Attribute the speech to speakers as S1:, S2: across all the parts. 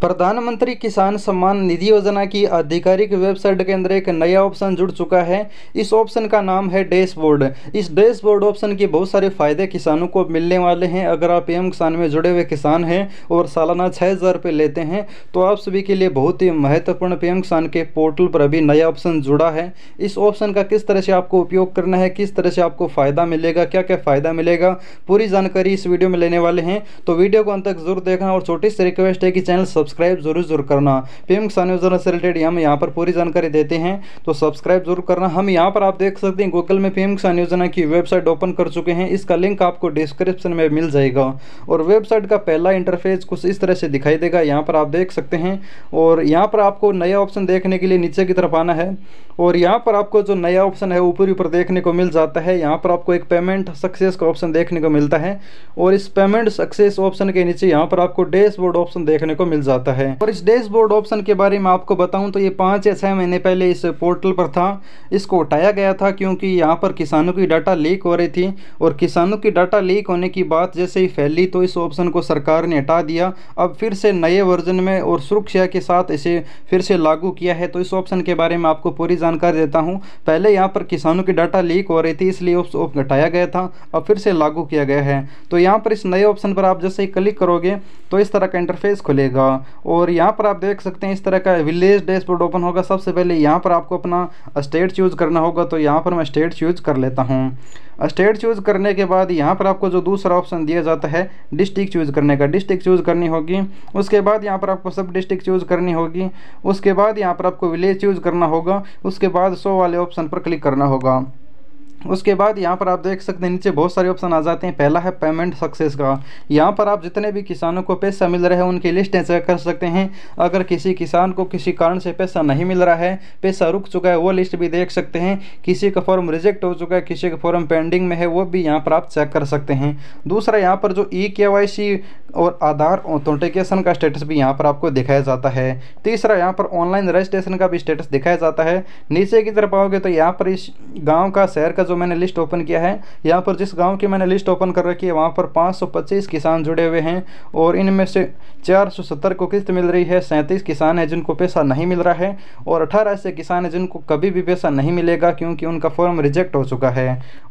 S1: प्रधानमंत्री किसान सम्मान निधि योजना की आधिकारिक वेबसाइट के अंदर एक नया ऑप्शन जुड़ चुका है इस ऑप्शन का नाम है डैशबोर्ड इस डैशबोर्ड ऑप्शन के बहुत सारे फायदे किसानों को मिलने वाले हैं अगर आप एम किसान में जुड़े हुए किसान हैं और सालाना छः हज़ार रुपये लेते हैं तो आप सभी के लिए बहुत ही महत्वपूर्ण पी किसान के पोर्टल पर अभी नया ऑप्शन जुड़ा है इस ऑप्शन का किस तरह से आपको उपयोग करना है किस तरह से आपको फ़ायदा मिलेगा क्या क्या फ़ायदा मिलेगा पूरी जानकारी इस वीडियो में लेने वाले हैं तो वीडियो को अंत तक जरूर देखना और छोटी सी रिक्वेस्ट है कि चैनल सब्सक्राइब सब्सक्राइब जरूर जरूर करना पीएम किसान योजना से रिलेटेड हम यहाँ पर पूरी जानकारी देते हैं तो सब्सक्राइब जरूर करना हम यहाँ पर आप देख सकते हैं गूगल में पीएम किसान योजना की वेबसाइट ओपन कर चुके हैं इसका लिंक आपको डिस्क्रिप्शन में मिल जाएगा और वेबसाइट का पहला इंटरफेस कुछ इस तरह से दिखाई देगा यहाँ पर आप देख सकते हैं और यहाँ पर आपको नया ऑप्शन देखने के लिए नीचे की तरफ आना है और यहाँ पर आपको जो नया ऑप्शन है ऊपर ऊपर देखने को मिल जाता है यहाँ पर आपको एक पेमेंट सक्सेस का ऑप्शन देखने को मिलता है और इस पेमेंट सक्सेस ऑप्शन के नीचे यहाँ पर आपको डैशबोर्ड ऑप्शन देखने को मिल जाता है जाता है और इस डैशबोर्ड ऑप्शन के बारे में आपको बताऊं तो ये पाँच या छः महीने पहले इस पोर्टल पर था इसको उठाया गया था क्योंकि यहाँ पर किसानों की डाटा लीक हो रही थी और किसानों की डाटा लीक होने की बात जैसे ही फैली तो इस ऑप्शन को सरकार ने हटा दिया अब फिर से नए वर्जन में और सुरक्षा के साथ इसे फिर से लागू किया है तो इस ऑप्शन के बारे में आपको पूरी जानकारी देता हूँ पहले यहाँ पर किसानों की डाटा लीक हो रही थी इसलिए ऑप्शन हटाया गया था और फिर से लागू किया गया है तो यहाँ पर इस नए ऑप्शन पर आप जैसे ही क्लिक करोगे तो इस तरह का इंटरफेस खुलेगा और यहाँ पर आप देख सकते हैं इस तरह का विलेज डैशबोर्ड ओपन होगा सबसे पहले यहाँ पर आपको अपना स्टेट चूज़ करना होगा तो यहाँ पर मैं स्टेट चूज़ कर लेता हूँ स्टेट चूज़ करने के बाद यहाँ पर आपको जो दूसरा ऑप्शन दिया जाता है डिस्ट्रिक्ट चूज़ करने का डिस्ट्रिक्ट चूज़ करनी होगी उसके बाद यहाँ पर आपको सब डिस्ट्रिक्ट चूज़ करनी होगी उसके बाद यहाँ पर आपको विलेज चूज़ करना होगा उसके बाद सो वाले ऑप्शन पर क्लिक करना होगा उसके बाद यहाँ पर आप देख सकते हैं नीचे बहुत सारे ऑप्शन आ जाते हैं पहला है पेमेंट सक्सेस का यहाँ पर आप जितने भी किसानों को पैसा मिल रहा है उनकी लिस्टें चेक कर सकते हैं अगर किसी किसान को किसी कारण से पैसा नहीं मिल रहा है पैसा रुक चुका है वो लिस्ट भी देख सकते हैं किसी का फॉर्म रिजेक्ट हो चुका है किसी का फॉर्म पेंडिंग में है वो भी यहाँ पर आप चेक कर सकते हैं दूसरा यहाँ पर जो ई के और आधार ऑथेंटिकेशन का स्टेटस भी यहाँ पर आपको दिखाया जाता है तीसरा यहाँ पर ऑनलाइन रजिस्ट्रेशन का भी स्टेटस दिखाया जाता है नीचे की तरफ आओगे तो यहाँ पर इस गाँव का शहर का जो मैंने लिस्ट ओपन किया है यहाँ पर जिस गांव की मैंने लिस्ट ओपन कर रखी है वहाँ पर 525 किसान जुड़े हुए हैं और इनमें से 470 को किस्त मिल रही है सैंतीस किसान है जिनको पैसा नहीं मिल रहा है और अठारह ऐसे किसान है जिनको कभी भी पैसा नहीं मिलेगा क्योंकि उनका फॉर्म रिजेक्ट हो चुका है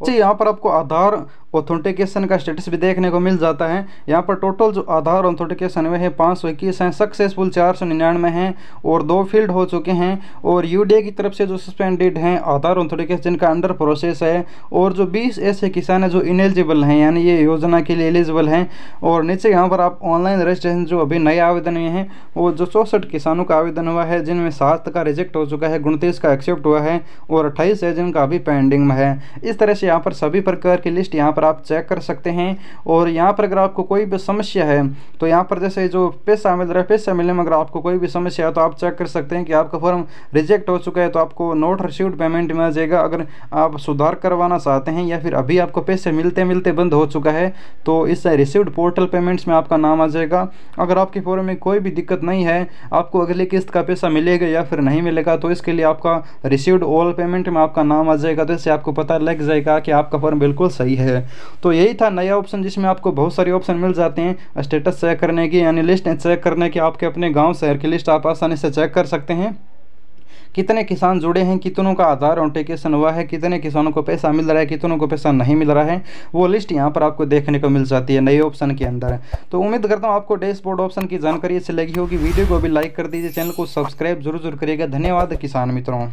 S1: यहाँ पर आपको आधार ऑथेंटिकेशन का स्टेटस भी देखने को मिल जाता है यहाँ पर टोटल जो आधार ऑथेंटिकेशन में है पाँच सौ इक्कीस हैं सक्सेसफुल चार सौ निन्यानवे हैं और दो फील्ड हो चुके हैं और यू की तरफ से जो सस्पेंडेड हैं आधार ऑथेंटिकेशन जिनका अंडर प्रोसेस है और जो बीस ऐसे किसान हैं जो इनेलिजिबल हैं यानी ये योजना के लिए एलिजिबल हैं और नीचे यहाँ पर आप ऑनलाइन रजिस्ट्रेशन जो अभी नए आवेदन हुए हैं वो जो चौंसठ किसानों का आवेदन हुआ है जिनमें सात का रिजेक्ट हो चुका है उनतीस का एक्सेप्ट हुआ है और अट्ठाईस है जिनका अभी पेंडिंग में है इस तरह से यहाँ पर सभी प्रकार की लिस्ट यहाँ पर पर आप चेक कर सकते हैं और यहाँ पर अगर आपको कोई भी समस्या है तो यहाँ पर जैसे जो पैसा मिल रहा है पैसा मिलने में अगर आपको कोई भी समस्या है तो आप चेक कर सकते हैं कि आपका फॉर्म रिजेक्ट हो चुका है तो आपको नोट रिसीव्ड पेमेंट में आ जाएगा अगर आप सुधार करवाना चाहते हैं या फिर अभी आपको पैसे मिलते मिलते बंद हो चुका है तो इस रिसिव्ड पोर्टल पेमेंट्स में आपका नाम आ जाएगा अगर आपके फॉर्म में कोई भी दिक्कत नहीं है आपको अगली किस्त का पैसा मिलेगा या फिर नहीं मिलेगा तो इसके लिए आपका रिसिव्ड ऑल पेमेंट में आपका नाम आ जाएगा तो इससे आपको पता लग जाएगा कि आपका फॉर्म बिल्कुल सही है तो यही था नया ऑप्शन जिसमें आपको बहुत सारे ऑप्शन मिल जाते हैं स्टेटस चेक करने की यानी लिस्ट चेक करने की आपके अपने गाँव शहर की लिस्ट आप आसानी से चेक कर सकते हैं कितने किसान जुड़े हैं कितनों का आधार ऑन्टेकेशन हुआ है कितने किसानों को पैसा मिल रहा है कितनों को पैसा नहीं मिल रहा है वो लिस्ट यहाँ पर आपको देखने को मिल जाती है नए ऑप्शन के अंदर तो उम्मीद करता हूँ आपको डैशबोर्ड ऑप्शन की जानकारी अच्छी लगी होगी वीडियो को भी लाइक कर दीजिए चैनल को सब्सक्राइब जरूर जरूर करिएगा धन्यवाद किसान मित्रों